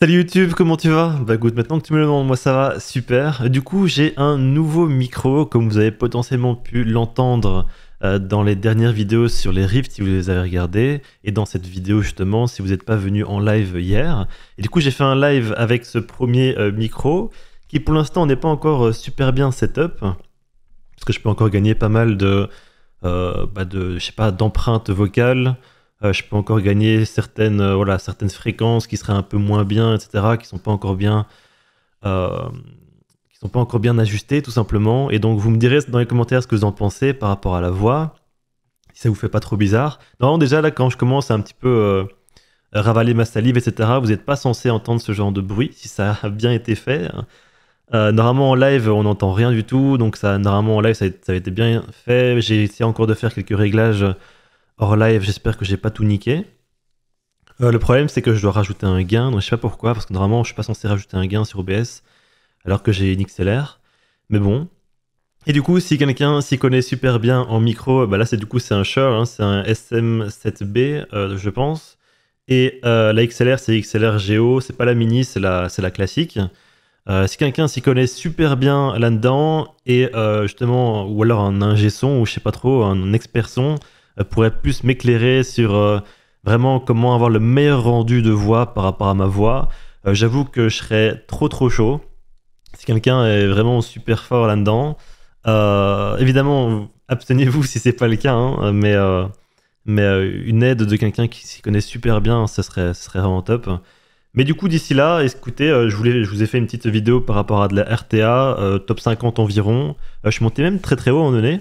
Salut YouTube, comment tu vas Bah écoute, maintenant que tu me le demandes, moi ça va super. Du coup, j'ai un nouveau micro, comme vous avez potentiellement pu l'entendre euh, dans les dernières vidéos sur les riffs, si vous les avez regardées, et dans cette vidéo justement si vous n'êtes pas venu en live hier. Et du coup, j'ai fait un live avec ce premier euh, micro, qui pour l'instant n'est pas encore euh, super bien setup, parce que je peux encore gagner pas mal de, bah de je sais pas, d'empreintes vocales. Euh, je peux encore gagner certaines, euh, voilà, certaines fréquences qui seraient un peu moins bien, etc., qui sont pas encore bien, euh, qui sont pas encore bien ajustées, tout simplement. Et donc, vous me direz dans les commentaires ce que vous en pensez par rapport à la voix, si ça vous fait pas trop bizarre. Normalement, déjà là, quand je commence à un petit peu ravaler ma salive, etc., vous n'êtes pas censé entendre ce genre de bruit si ça a bien été fait. normalement en live, on n'entend rien du tout, donc ça, normalement en live, ça, ça a été bien fait. J'ai essayé encore de faire quelques réglages hors live, j'espère que j'ai pas tout niqué. Euh, le problème, c'est que je dois rajouter un gain, donc je sais pas pourquoi, parce que normalement, je suis pas censé rajouter un gain sur OBS, alors que j'ai une XLR. Mais bon. Et du coup, si quelqu'un s'y connaît super bien en micro, euh, bah là, c'est du coup, c'est un Shure, hein, c'est un SM7B, euh, je pense. Et la XLR, c'est XLR Geo, c'est pas la mini, c'est la, la classique. si quelqu'un s'y connaît super bien là-dedans, et justement, ou alors un ingé son, ou je sais pas trop, un expert son, euh, pourrait plus m'éclairer sur euh, vraiment comment avoir le meilleur rendu de voix par rapport à ma voix. Euh, j'avoue que je serais trop trop chaud. Si quelqu'un est vraiment super fort là-dedans, évidemment, abstenez-vous si c'est pas le cas, hein, mais mais une aide de quelqu'un qui s'y connaît super bien, ça serait, serait vraiment top. Mais du coup, d'ici là, écoutez, je, voulais, je vous ai fait une petite vidéo par rapport à de la RTA, top 50 environ. je suis même très très haut en donné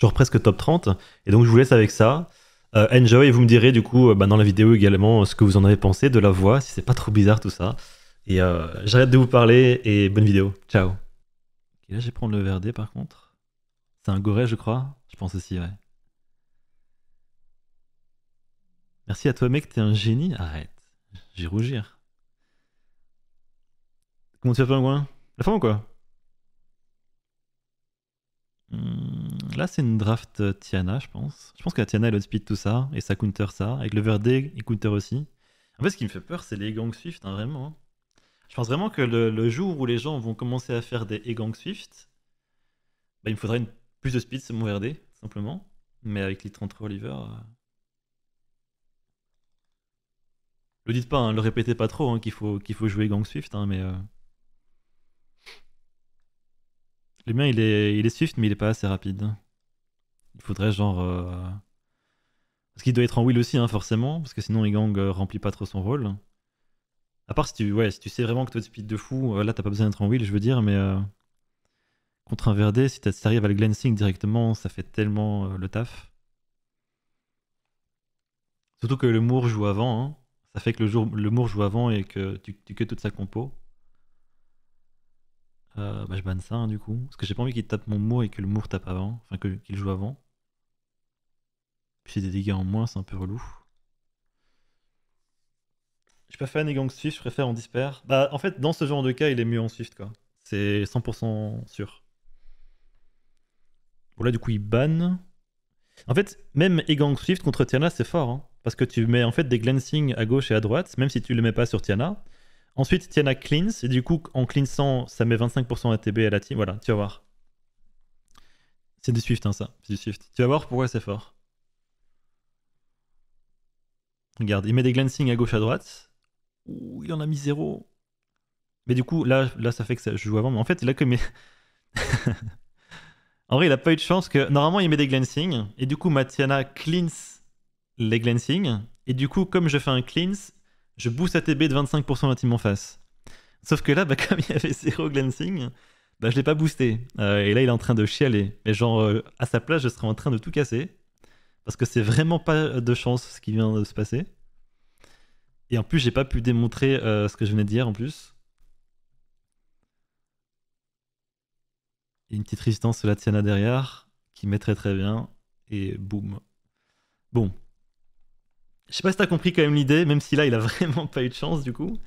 genre presque top 30. Et donc je vous laisse avec ça. Euh, enjoy et vous me direz du coup euh, bah, dans la vidéo également euh, ce que vous en avez pensé de la voix, si c'est pas trop bizarre tout ça. Et j'arrête de vous parler et bonne vidéo. Ciao. Et là je vais prendre le verdé par contre. C'est un goret je crois. Je pense aussi ouais. Merci à toi mec, t'es un génie. Arrête. J'ai rougir. Comment tu vas, pingouin La fin ou quoi hmm là, c'est une draft euh, Tiana, je pense. Je pense que la Tiana, elle outspeed tout ça, et ça counter ça. Avec le Verde, il counter aussi. En fait, ce qui me fait peur, c'est les gangs Swift, hein, vraiment. Hein. Je pense vraiment que le, jour où les gens vont commencer à faire des e Swift, bah, il me faudra une, plus de speed, sur mon Verde, simplement. Mais avec les 33 Oliver. Euh, le dites pas, hein, le répétez pas trop, qu'il faut, qu'il faut jouer Gang Swift, mais. Euh, le mien, il est, il est Swift, mais il est pas assez rapide. Il faudrait genre. Euh, parce qu'il doit être en wheel aussi, hein, forcément, parce que sinon les gang euh, remplit pas trop son rôle. À part si tu, ouais, tu sais vraiment que tu speed de fou, euh, là t'as pas besoin d'être en wheel, je veux dire, mais contre un Verdé si t'arrives à le glancing directement, ça fait tellement le taf. Surtout que le Moore joue avant, hein. ça fait que le, jour, joue avant et que tu, tu que toute sa compo. Euh, bah, je banne ça, hein, du coup. Parce que j'ai pas envie qu'il tape mon mour et que le mour tape avant. Enfin, qu'il joue avant. Puis c'est des dégâts en moins, c'est un peu relou. Je préfère pas fan des Swift, je préfère en dispers. Bah, en fait, dans ce genre de cas, il est mieux en Swift, quoi. C'est 100% sûr. Bon, là, du coup, il banne. En fait, même Egang Swift contre Tiana, c'est fort. Hein, parce que tu mets en fait des glancing à gauche et à droite, même si tu le mets pas sur Tiana. Ensuite, Tiana cleans, Et du coup, en cleansant, ça met 25% ATB à la team. Voilà, tu vas voir. C'est du Swift, hein, ça. C'est du Swift. Tu vas voir pourquoi c'est fort. Regarde, il met des glancing à gauche, à droite. Ouh, il en a mis zéro. Mais du coup, là, là ça fait que je joue avant. Mais en fait, là, que mes... en vrai, il a pas eu de chance que. Normalement, il met des glancing. Et du coup, Tiana cleans les glancing. Et du coup, comme je fais un cleanse, je booste ATB de 25% l'intime en face. Sauf que là, bah, comme il y avait zéro glancing, je bah, je l'ai pas boosté. Euh, et là, il est en train de chialer. Mais genre, euh, à sa place, je serais en train de tout casser. Parce que c'est vraiment pas de chance ce qui vient de se passer. Et en plus, j'ai pas pu démontrer euh, ce que je venais de dire en plus. Il y a une petite résistance de la Tiana derrière qui mettrait très bien. Et boum. Bon, je sais pas si t'as compris quand même l'idée, même si là il a vraiment pas eu de chance du coup.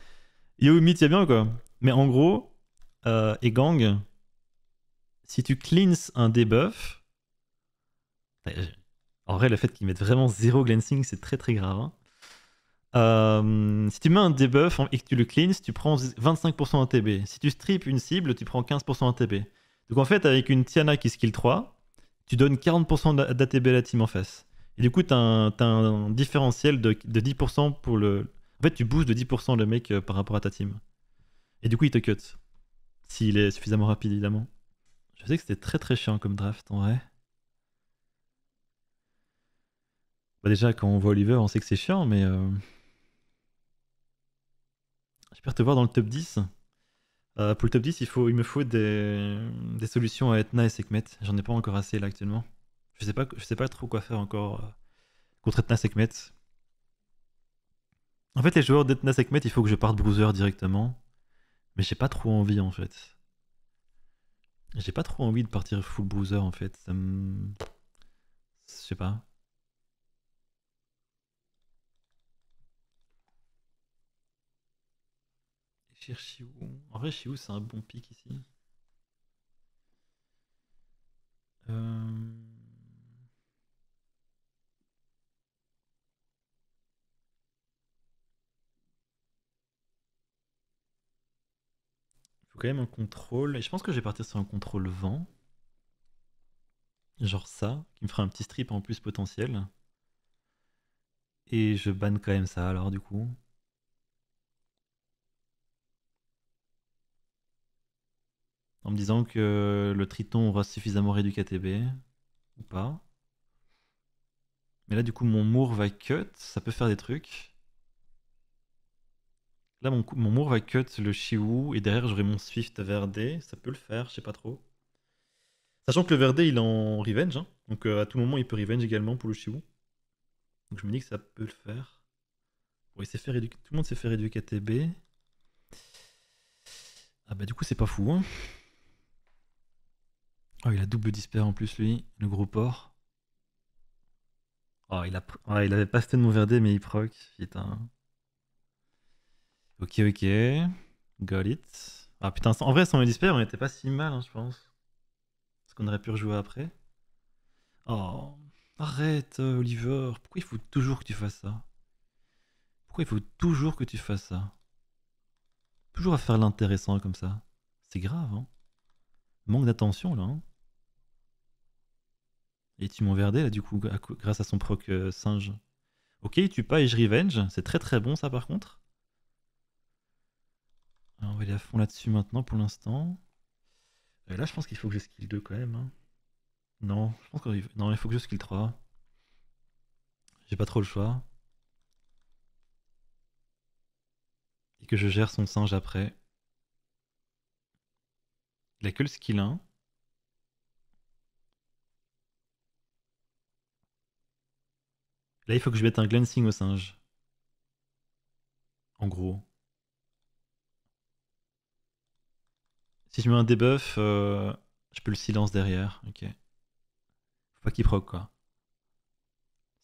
Yo Meet, c'est bien quoi. Mais en gros, euh, et gang, si tu cleans un debuff, ben, en vrai le fait qu'ils mettent vraiment zéro glancing c'est très très grave. Hein. Euh, si tu mets un debuff et que tu le cleans, tu prends 25% ATB. Si tu strips une cible, tu prends 15% ATB. Donc en fait, avec une Tiana qui skill 3, tu donnes 40% d'ATB à la team en face. Et du coup, t'as un différentiel de, 10% pour le. En fait, tu bouges de 10% le mec euh, par rapport à ta team. Et du coup, il te cut. S'il est suffisamment rapide, évidemment. Je sais que c'était très très chiant comme draft en vrai. Bah, déjà, quand on voit Oliver, on sait que c'est chiant, mais. Euh, J'espère te voir dans le top 10. Euh, pour le top 10, il, faut, il me faut des, solutions à Etna et Sekhmet. J'en ai pas encore assez là actuellement je sais pas, je sais pas trop quoi faire encore euh, contre Etna Sekhmet. En fait, les joueurs d'Etna Sekhmet, il faut que je parte Bruiser directement. Mais j'ai pas trop envie en fait. J'ai pas trop envie de partir full Bruiser en fait. Je sais pas. En vrai, où c'est un bon pic ici. Euh, faut quand même un contrôle. Et je pense que je vais partir sur un contrôle vent. Genre ça, qui me fera un petit strip en plus potentiel. Et je banne quand même ça alors du coup. En me disant que le triton aura suffisamment réduit KTB. Ou pas. Mais là du coup mon mour va cut, ça peut faire des trucs. Là, mon, mon Moore va cut le Chiwu et derrière, j'aurai mon Swift Verde. Ça peut le faire, je sais pas trop. Sachant que le Verde, il est en revenge. Hein. Donc euh, à tout moment, il peut revenge également pour le Chiwu. Donc je me dis que ça peut le faire. Bon, il fait réduire. Tout le monde s'est fait réduire KTB. Ah bah du coup, c'est pas fou. Hein. Oh, il a double dispair en plus, lui, le gros porc. Oh, il, a... Oh, il avait pas stun mon Verde, mais il proc. Putain. Ok, ok. Got it. Ah putain, en vrai, sans dispersé, on n'était pas si mal, hein, je pense. Est-ce qu'on aurait pu rejouer après. Oh, arrête, euh, Oliver. Pourquoi il faut toujours que tu fasses ça Pourquoi il faut toujours que tu fasses ça Toujours à faire l'intéressant comme ça. C'est grave, hein Manque d'attention, là. Hein et tu m'enverdais, là, du coup, grâce à son proc euh, singe. Ok, tu pas et je revenge. C'est très très bon, ça, par contre aller à fond là-dessus maintenant pour l'instant. Euh, là, je pense qu'il faut que je skill 2 quand même. Hein. Non, je pense non, il faut que je skill 3. J'ai pas trop le choix. Et que je gère son singe après. Il a que le skill 1. Là, il faut que je mette un glancing au singe. En gros. Si je mets un debuff, euh, je peux le silence derrière. Ok. Faut pas qu'il proc, quoi.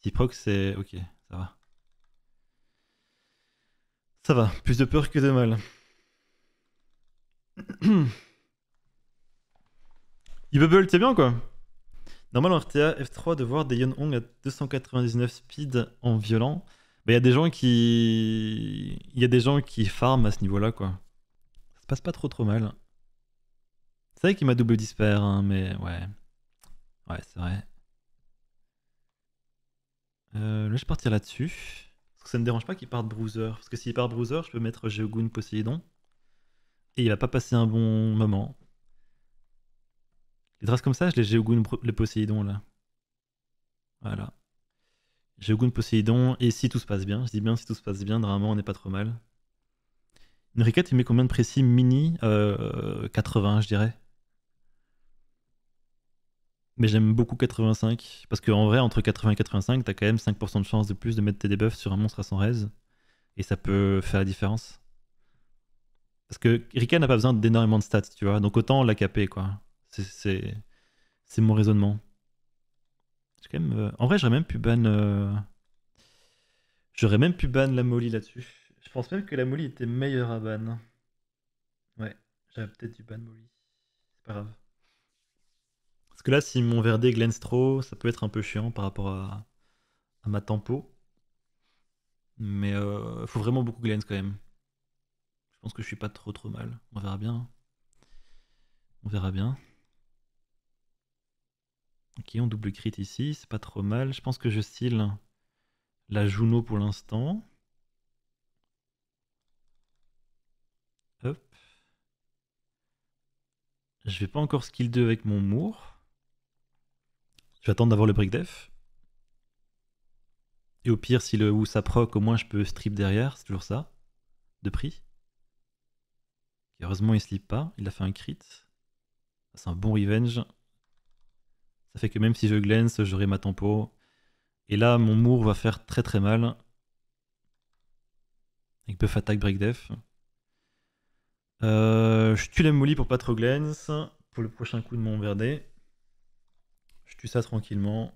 S'il proc, c'est. Ok, ça va. Ça va, plus de peur que de mal. Il bubble c'est bien, quoi. Normal en RTA F3 de voir des Yon Hong à 299 speed en violent. Bah, il y a des gens qui. Il y a des gens qui farment à ce niveau-là, quoi. Ça se passe pas trop trop mal. C'est vrai qu'il m'a double dispère, hein, mais ouais. Ouais, c'est vrai. Euh, là, je vais partir là-dessus. Parce que ça ne me dérange pas qu'il parte Bruiser. Parce que s'il part Bruiser, je peux mettre Geogun Poséidon. Et il va pas passer un bon moment. Les reste comme ça, je les Geogun le Poséidon, là. Voilà. Geogun Poséidon. Et si tout se passe bien, je dis bien si tout se passe bien, normalement, on n'est pas trop mal. Une requête, il met combien de précis mini 80, euh, je dirais mais j'aime beaucoup 85. Parce qu'en vrai, entre 80 et 85, t'as quand même 5% de chance de plus de mettre tes debuffs sur un monstre à 100 res. Et ça peut faire la différence. Parce que Rika n'a pas besoin d'énormément de stats, tu vois. Donc autant la caper, quoi. C'est mon raisonnement. Quand même, euh, En vrai, j'aurais même pu ban. Euh, j'aurais même pu ban la Molly là-dessus. Je pense même que la Molly était meilleure à ban. Ouais, j'aurais peut-être dû ban Molly. C'est pas grave. Parce que là, si mon Verdé verdé trop, ça peut être un peu chiant par rapport à, ma tempo. Mais il euh, faut vraiment beaucoup Glens quand même. Je pense que je suis pas trop trop mal. On verra bien. Hein. On verra bien. Ok, on double crit ici, c'est pas trop mal. Je pense que je style la Juno pour l'instant. Hop. Je vais pas encore skill 2 avec mon Moore. Je vais attendre d'avoir le break def. Et au pire, si le ou ça proc, au moins je peux strip derrière, c'est toujours ça, de prix. heureusement, il slip pas, il a fait un crit. C'est un bon revenge. Ça fait que même si je glance, j'aurai ma tempo. Et là, mon mour va faire très très mal. Avec buff attack, break def. Euh, je tue la molly pour pas trop glance. Pour le prochain coup de mon verdé je tue ça tranquillement.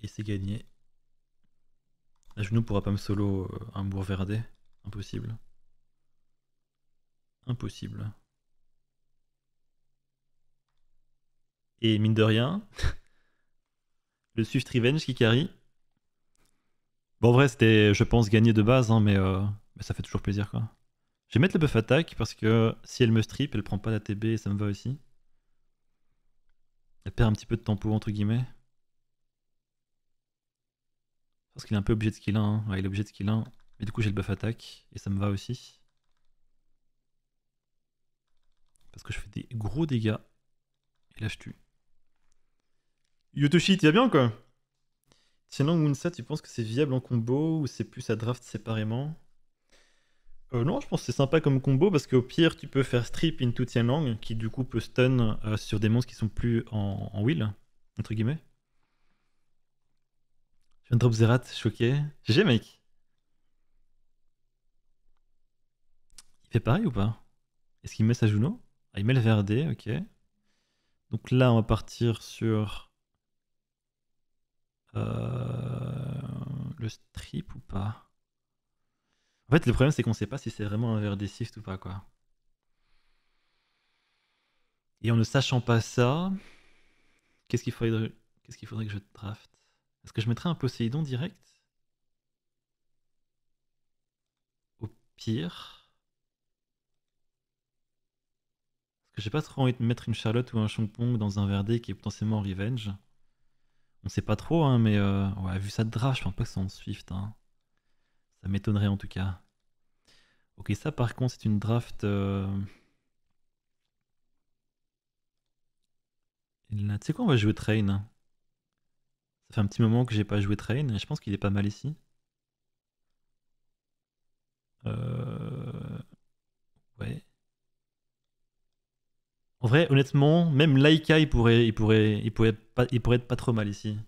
Et c'est gagné. La genou pourra pas me solo euh, un bourg verdé. Impossible. Impossible. Et mine de rien, le Swift Revenge qui carry. Bon, en vrai, c'était, je pense, gagné de base, hein, mais, euh, mais, ça fait toujours plaisir quoi. Je vais mettre le buff attaque parce que si elle me strip, elle prend pas d'ATB et ça me va aussi. Elle perd un petit peu de tempo, entre guillemets. Parce qu'il est un peu obligé de skill 1. Hein. il est obligé de skill 1. Mais du coup, j'ai le buff attaque. Et ça me va aussi. Parce que je fais des gros dégâts. Et là, je tue. Yotoshi, t'y vas bien, quoi sinon Moonsa, tu penses que c'est viable en combo ou c'est plus à draft séparément euh, non, je pense que c'est sympa comme combo parce qu'au pire, tu peux faire strip into Tianlang qui du coup peut stun euh, sur des monstres qui sont plus en, en wheel, entre guillemets. Je viens de drop Zerat, choqué. GG mec Il fait pareil ou pas Est-ce qu'il met sa Juno Ah, il met le VRD, ok. Donc là, on va partir sur. Euh, le strip ou pas en fait, le problème, c'est qu'on sait pas si c'est vraiment un verdé des ou pas, quoi. Et en ne sachant pas ça, qu'est-ce qu'il faudrait, faudrait que je draft Est-ce que je mettrais un Poséidon direct Au pire. Parce que j'ai pas trop envie de mettre une Charlotte ou un Chompong dans un Verdé qui est potentiellement en revenge. On sait pas trop, hein, mais euh, ouais, vu ça de draft, je pense pas que c'est en Swift. Hein. Ça m'étonnerait en tout cas. Ok, ça par contre, c'est une draft. Euh, tu sais quoi, on va jouer Train. Ça fait un petit moment que j'ai pas joué Train et je pense qu'il est pas mal ici. Euh, ouais. En vrai, honnêtement, même Laika, pourrait, il pourrait, il pourrait, pas, il pourrait être pas trop mal ici.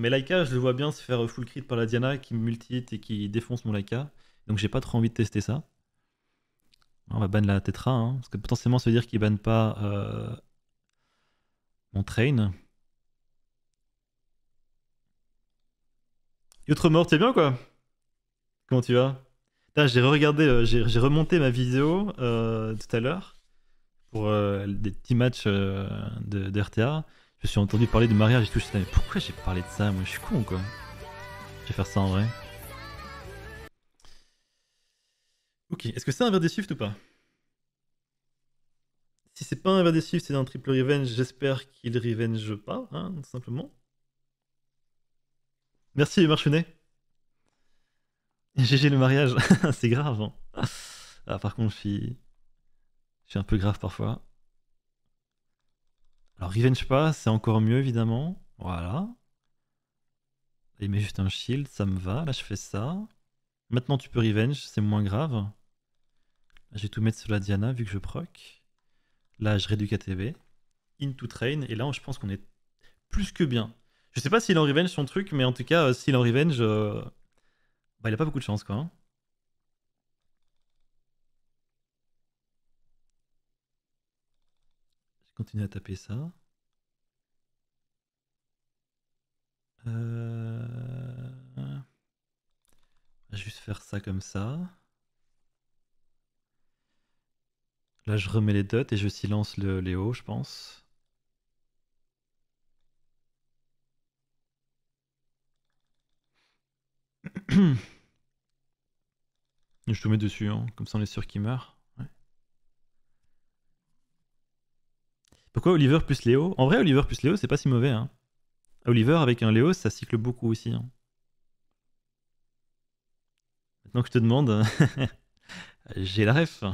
Mais Laika, je le vois bien se faire full crit par la Diana qui me multi et qui défonce mon Laika. Donc j'ai pas trop envie de tester ça. On va ban la Tetra, hein, parce que potentiellement ça veut dire qu'il banne pas euh, mon train. Youtre mort, t'es bien quoi Comment tu vas J'ai regardé, euh, j'ai remonté ma vidéo euh, tout à l'heure pour des petits matchs de, de RTA. Je suis entendu parler de mariage et tout, ça. mais pourquoi j'ai parlé de ça Moi je suis con quoi. Je vais faire ça en vrai. Ok, est-ce que c'est un verre des Swift ou pas Si c'est pas un verre des Swift, c'est un triple revenge, j'espère qu'il revenge pas, hein, tout simplement. Merci les marchonnais. GG le mariage, c'est grave. Hein ah, par contre, je suis... je suis un peu grave parfois. Alors, Revenge pas, c'est encore mieux, évidemment. Voilà. Il met juste un shield, ça me va. Là, je fais ça. Maintenant, tu peux revenge, c'est moins grave. Je vais tout mettre sur la Diana, vu que je proc. Là, je réduis KTB. Into train. Et là, je pense qu'on est plus que bien. Je sais pas s'il en revenge son truc, mais en tout cas, euh, s'il en revenge, euh, bah, il a pas beaucoup de chance, quoi. Hein. continuer à taper ça. Euh, juste faire ça comme ça. Là, je remets les dots et je silence le Léo, je pense. je te mets dessus, hein, comme ça on est sûr qu'il meurt. Pourquoi Oliver plus Léo En vrai, Oliver plus Léo, c'est pas si mauvais. Hein. Oliver avec un Léo, ça cycle beaucoup aussi. Hein. Maintenant que je te demande, j'ai la ref.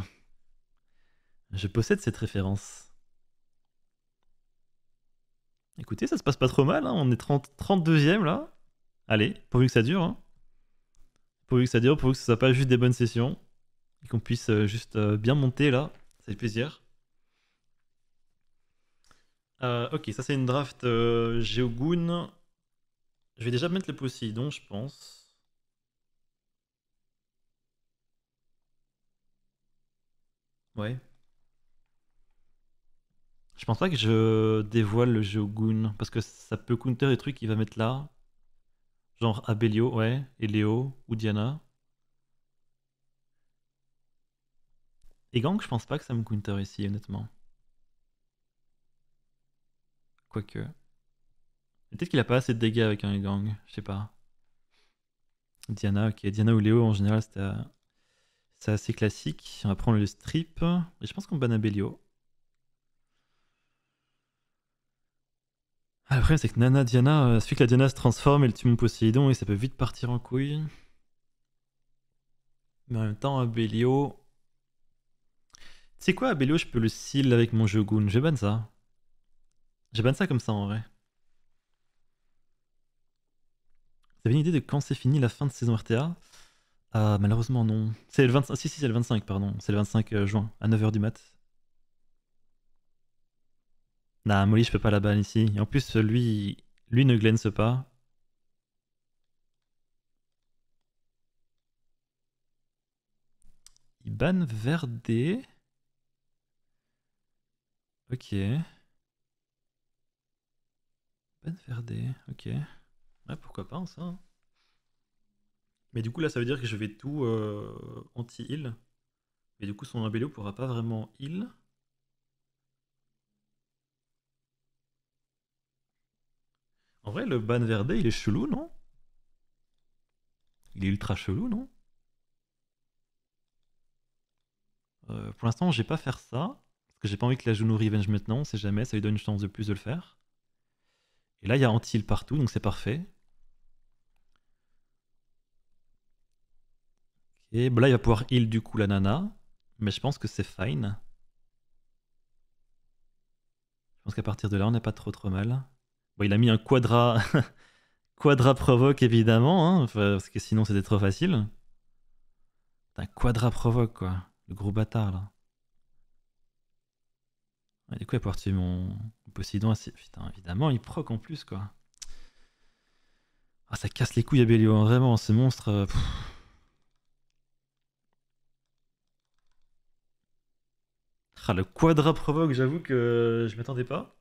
Je possède cette référence. Écoutez, ça se passe pas trop mal, hein. on est 30, 32e là. Allez, pourvu que ça dure. Pourvu que ça dure, pourvu que ça soit pas juste des bonnes sessions. Et qu'on puisse euh, juste euh, bien monter là, ça fait plaisir. Euh, ok, ça c'est une draft euh, Je vais déjà mettre le Poseidon, je pense. Ouais. Je pense pas que je dévoile le Geogun, parce que ça peut counter les trucs qu'il va mettre là. Genre Abelio, ouais, et ou Diana. Et Gang, je pense pas que ça me counter ici, honnêtement. Quoique. Peut-être qu'il a pas assez de dégâts avec un gang, je sais pas. Diana, ok. Diana ou Léo en général, c'est euh, assez classique. On va prendre le strip. Et je pense qu'on banne Abelio. Ah, le problème, c'est que Nana Diana, euh, que la Diana se transforme, elle tue mon Poséidon et ça peut vite partir en couille. Mais en même temps, Abelio. Tu sais quoi, Abelio, je peux le seal avec mon Jogun, Je ban ça pas ça comme ça en vrai. Vous avez une idée de quand c'est fini la fin de saison RTA ah, malheureusement non. C'est le 25. Si, si, c'est le 25, pardon. C'est le 25 euh, juin, à 9h du mat. Nah, Molly, je peux pas la ban ici. Et en plus, lui, lui ne glance pas. Il banne Verde. Ok. Verdée, ok. Ouais, pourquoi pas ça. Hein. Mais du coup, là, ça veut dire que je vais tout euh, anti-heal. Et du coup, son ne pourra pas vraiment heal. En vrai, le Banverde, il est chelou, non Il est ultra chelou, non euh, Pour l'instant, vais pas faire ça. Parce que j'ai pas envie que la Juno Revenge maintenant, on sait jamais, ça lui donne une chance de plus de le faire là, il y a antil partout, donc c'est parfait. Et bah là, il va pouvoir heal du coup la nana. Mais je pense que c'est fine. Je pense qu'à partir de là, on n'est pas trop trop mal. Bon, il a mis un quadra, quadra provoque évidemment, hein, parce que sinon c'était trop facile. Un quadra provoque quoi, le gros bâtard là du coup, il va pouvoir tuer mon Poseidon, putain, évidemment, il proc en plus, quoi. Ah, ça casse les couilles à Bélio, hein, vraiment, ce monstre. Euh, ah, le quadra provoque, j'avoue que je m'attendais pas.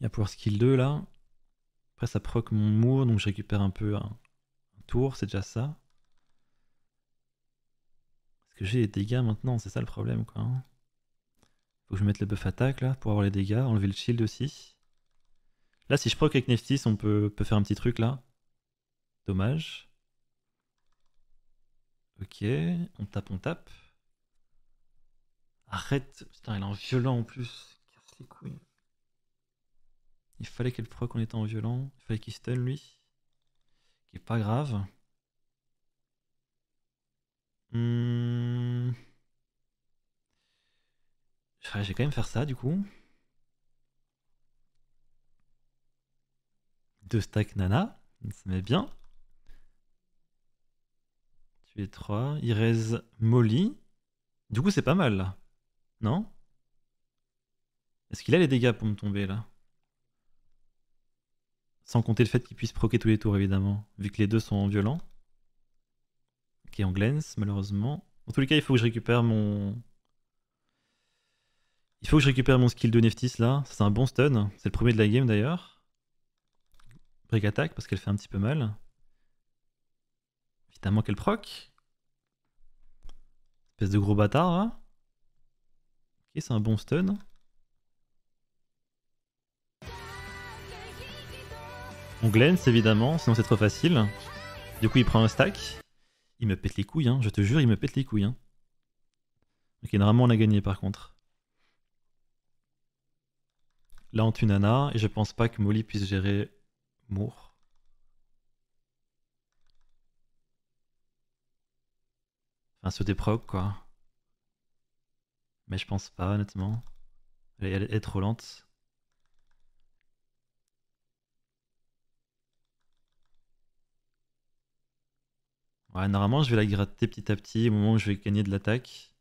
Il va pouvoir skill 2 là. Après, ça proc mon mour, donc je récupère un peu un, tour, c'est déjà ça. Ce que j'ai des dégâts maintenant, c'est ça le problème, quoi. Hein. Faut que je mette le buff attaque là pour avoir les dégâts, enlever le shield aussi. Là, si je proc avec Neftis, on peut, faire un petit truc là. Dommage. Ok, on tape, on tape. Arrête Putain, il est en violent en plus. Casse les couilles. Il fallait qu'elle proc en étant en violent. Il fallait qu'il stun lui. Qui est pas grave. je vais quand même faire ça du coup. Deux stacks nana, ça met bien. Tu es trois. reste Molly. Du coup, c'est pas mal là. Non Est-ce qu'il a les dégâts pour me tomber là Sans compter le fait qu'il puisse proquer tous les tours évidemment, vu que les deux sont en violent. Ok, en glens, malheureusement. En tous les cas, il faut que je récupère mon, il faut que je récupère mon skill de Neftis là. C'est un bon stun. C'est le premier de la game d'ailleurs. Brick attack parce qu'elle fait un petit peu mal. Évidemment qu'elle proc. Espèce de gros bâtard là. Ok, c'est un bon stun. On glance évidemment, sinon c'est trop facile. Du coup il prend un stack. Il me pète les couilles, hein. je te jure, il me pète les couilles. Hein. Ok, normalement on a gagné par contre. Là, on tue Nana, et je pense pas que Molly puisse gérer Moore. Enfin, sauter procs quoi. Mais je pense pas, honnêtement. Elle, elle est trop lente. Ouais, normalement, je vais la gratter petit à petit au moment où je vais gagner de l'attaque.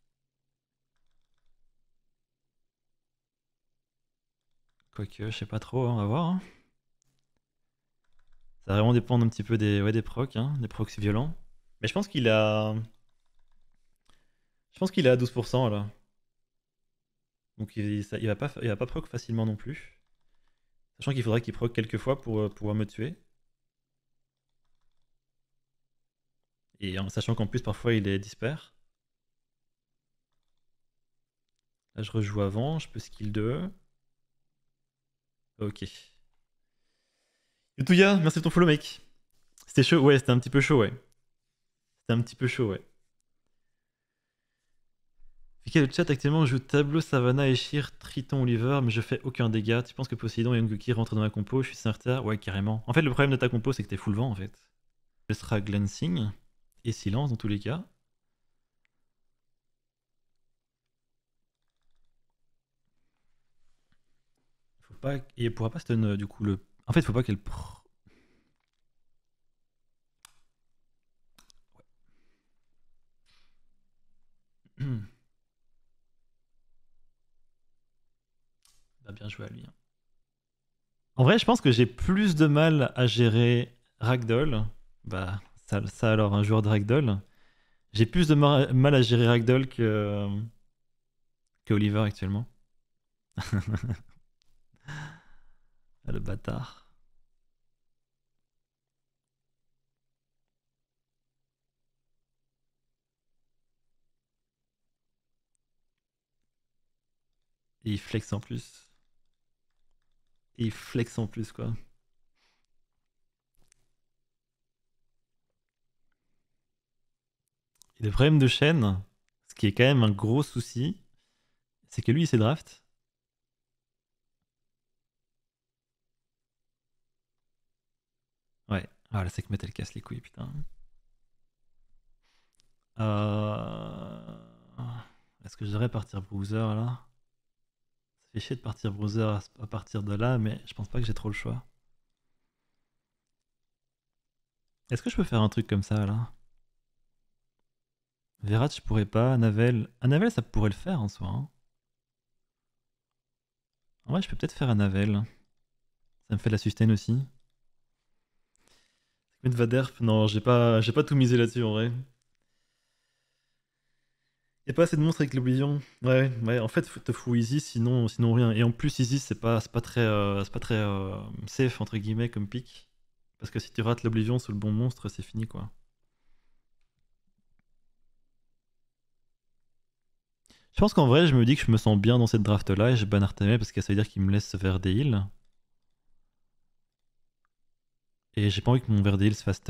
Quoique, je sais pas trop, hein, on va voir. Hein. Ça va vraiment dépendre un petit peu des, ouais, des procs, hein, des procs violents. Mais je pense qu'il a. Je pense qu'il est à 12% là. Donc il, va pas, il va pas proc facilement non plus. Sachant qu'il faudra qu'il proc quelques fois pour euh, pouvoir me tuer. Et en sachant qu'en plus parfois il est dispers. Là je rejoue avant, je peux skill 2. Ok. Yutuya, merci de ton follow, mec. C'était chaud, ouais, c'était un petit peu chaud, ouais. C'était un petit peu chaud, ouais. le chat, actuellement, joue Tableau, Savannah, Eshir, Triton, Oliver, mais je fais aucun dégât. Tu penses que Poseidon et Yonguki rentrent dans ma compo Je suis certain, ouais, carrément. En fait, le problème de ta compo, c'est que t'es full vent, en fait. Ce sera glancing et silence dans tous les cas. pas, et pourra pas stun euh, du coup le. En fait, faut pas qu'elle. pr- Va bah, bien jouer à lui. Hein. En vrai, je pense que j'ai plus de mal à gérer Ragdoll. Bah, ça, alors, un joueur de Ragdoll. J'ai plus de mal à gérer Ragdoll que, euh, que Oliver actuellement. Ah, le bâtard. Et il flex en plus. Et il flex en plus, quoi. Et le problème de chaîne, ce qui est quand même un gros souci, c'est que lui, il sait draft. Ouais, ah, que Sekhmet, elle casse les couilles, putain. Euh, est-ce que je partir Bruiser là Ça fait chier de partir Bruiser à partir de là, mais je pense pas que j'ai trop le choix. Est-ce que je peux faire un truc comme ça là Verrat, je pourrais pas. Anavel... Anavel, ça pourrait le faire en soi. Hein. En vrai, je peux peut-être faire Anavel. Ça me fait de la sustain aussi de Vaderp, non, j'ai pas, j'ai pas tout misé là-dessus en vrai. Y a pas assez de monstres avec l'oblivion Ouais, ouais, en fait, te fous easy sinon, sinon rien. Et en plus, easy c'est pas, pas très, euh, pas très euh, safe, entre guillemets, comme pick Parce que si tu rates l'oblivion sur le bon monstre, c'est fini, quoi. Je pense qu'en vrai, je me dis que je me sens bien dans cette draft-là et je ban Artemis parce que ça veut dire qu'il me laisse faire des heals. Et j'ai pas envie que mon Verdale se fasse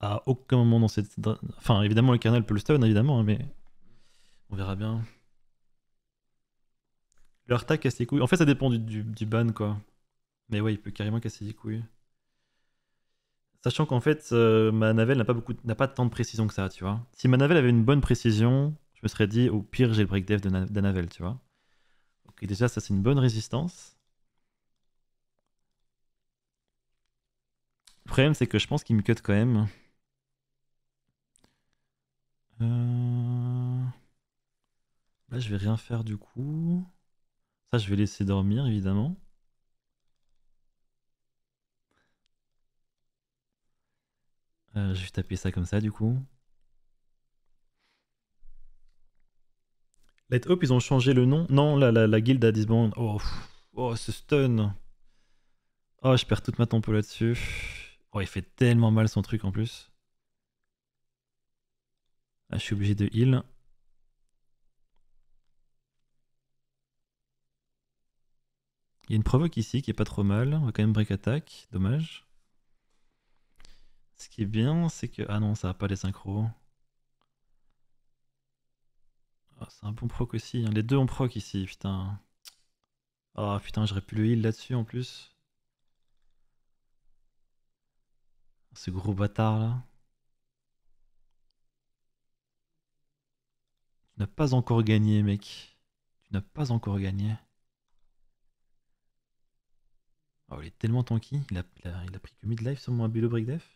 à aucun moment dans cette. Enfin, évidemment, le kernel peut le stun, évidemment, hein, mais on verra bien. Leur tac casse les couilles. En fait, ça dépend du, ban, quoi. Mais ouais, il peut carrément casser les couilles. Sachant qu'en fait, euh, ma navelle n'a pas, beaucoup, n'a pas tant de précision que ça, tu vois. Si ma navelle avait une bonne précision, je me serais dit, au pire, j'ai le break dev de, tu vois. Ok, déjà, ça, c'est une bonne résistance. Le problème, c'est que je pense qu'il me cut quand même. Euh, là, je vais rien faire du coup. Ça, je vais laisser dormir, évidemment. Euh, je vais taper ça comme ça, du coup. Let hope ils ont changé le nom. Non, la, la, guilde a disband. Oh, oh ce stun. Oh, je perds toute ma tempo là-dessus. Oh, il fait tellement mal son truc en plus. Ah, je suis obligé de heal. Il y a une provoque ici qui est pas trop mal. On va quand même break attack. Dommage. Ce qui est bien, c'est que... Ah non, ça va pas les synchros. Ah, c'est un bon proc aussi. Hein. Les deux ont proc ici, putain. Ah putain, j'aurais pu le heal là-dessus en plus. Ce gros bâtard là. Tu n'as pas encore gagné, mec. Tu n'as pas encore gagné. Oh, il est tellement tanky. Il a, il a, pris que midlife life sur mon Abilo Break Def.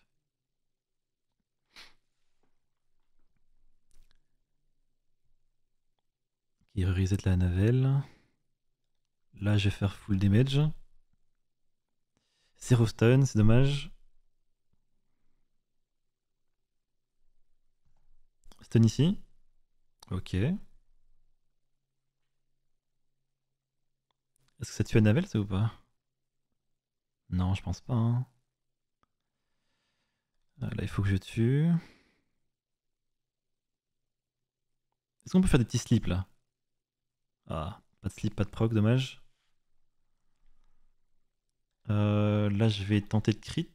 Il reset la navelle. Là, je vais faire full damage. Zero stun, c'est dommage. ici, Ok. Est-ce que ça tue Annabelle, ça ou pas Non, je pense pas. Hein. Euh, là, il faut que je tue. Est-ce qu'on peut faire des petits slips là Ah, pas de slip, pas de proc, dommage. Euh, là, je vais tenter de crit.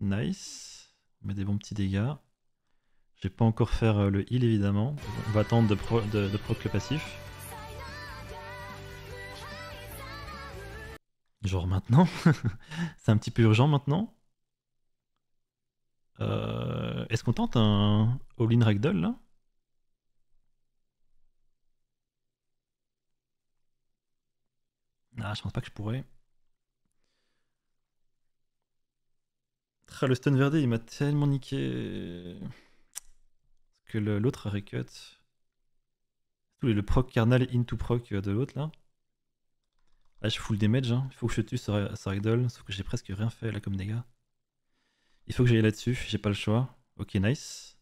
Nice. On met des bons petits dégâts. Je vais pas encore faire euh, le heal évidemment. On va attendre de, de, proc le passif. Genre maintenant C'est un petit peu urgent maintenant euh, Est-ce qu'on tente un all-in ragdoll là Ah, je pense pas que je pourrais. Ah, le stun Verde, il m'a tellement niqué l'autre a recut. Le proc carnal into proc euh, de l'autre là. Là je full damage, hein. il faut que je tue ce, ragdoll, sauf que j'ai presque rien fait là comme dégâts. Il faut que j'aille là-dessus, j'ai pas le choix. Ok, nice.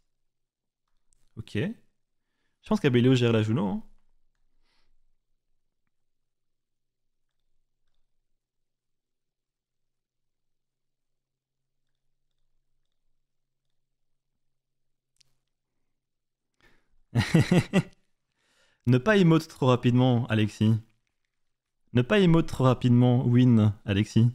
Ok. Je pense qu'Abelio gère la Juno. Hein. ne pas émote trop rapidement, Alexis. Ne pas émote trop rapidement, Win, Alexis.